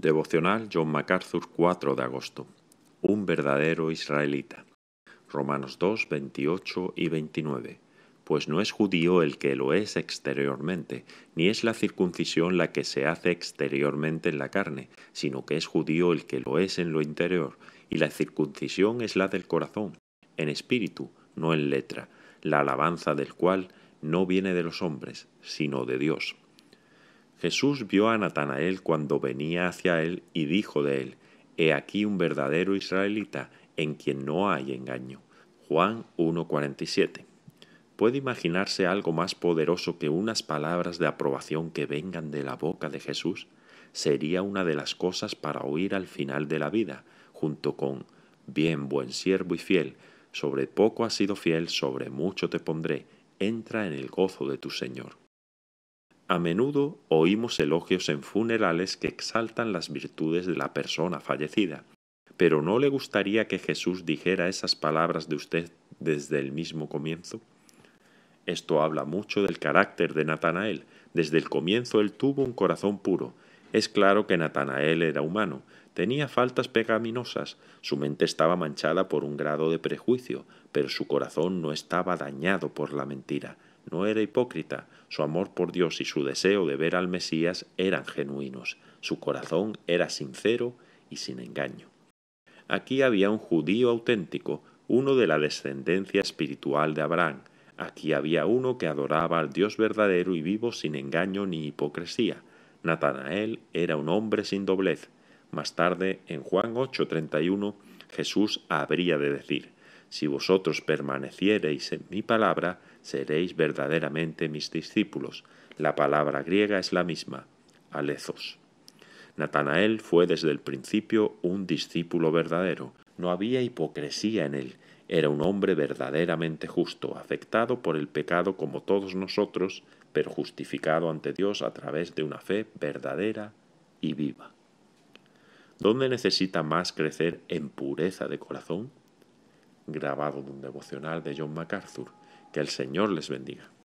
Devocional John MacArthur 4 de agosto. Un verdadero israelita. Romanos 2, 28 y 29. Pues no es judío el que lo es exteriormente, ni es la circuncisión la que se hace exteriormente en la carne, sino que es judío el que lo es en lo interior, y la circuncisión es la del corazón, en espíritu, no en letra, la alabanza del cual no viene de los hombres, sino de Dios. Jesús vio a Natanael cuando venía hacia él y dijo de él, He aquí un verdadero israelita en quien no hay engaño. Juan 1.47. ¿Puede imaginarse algo más poderoso que unas palabras de aprobación que vengan de la boca de Jesús? Sería una de las cosas para oír al final de la vida, junto con Bien, buen siervo y fiel, sobre poco has sido fiel, sobre mucho te pondré, entra en el gozo de tu Señor. A menudo oímos elogios en funerales que exaltan las virtudes de la persona fallecida, pero ¿no le gustaría que Jesús dijera esas palabras de usted desde el mismo comienzo? Esto habla mucho del carácter de Natanael. Desde el comienzo él tuvo un corazón puro. Es claro que Natanael era humano, tenía faltas pecaminosas, su mente estaba manchada por un grado de prejuicio, pero su corazón no estaba dañado por la mentira no era hipócrita, su amor por Dios y su deseo de ver al Mesías eran genuinos, su corazón era sincero y sin engaño. Aquí había un judío auténtico, uno de la descendencia espiritual de Abraham, aquí había uno que adoraba al Dios verdadero y vivo sin engaño ni hipocresía. Natanael era un hombre sin doblez. Más tarde, en Juan 8:31, Jesús habría de decir, si vosotros permaneciereis en mi palabra, seréis verdaderamente mis discípulos. La palabra griega es la misma, alezos. Natanael fue desde el principio un discípulo verdadero. No había hipocresía en él. Era un hombre verdaderamente justo, afectado por el pecado como todos nosotros, pero justificado ante Dios a través de una fe verdadera y viva. ¿Dónde necesita más crecer en pureza de corazón? grabado de un devocional de John MacArthur. Que el Señor les bendiga.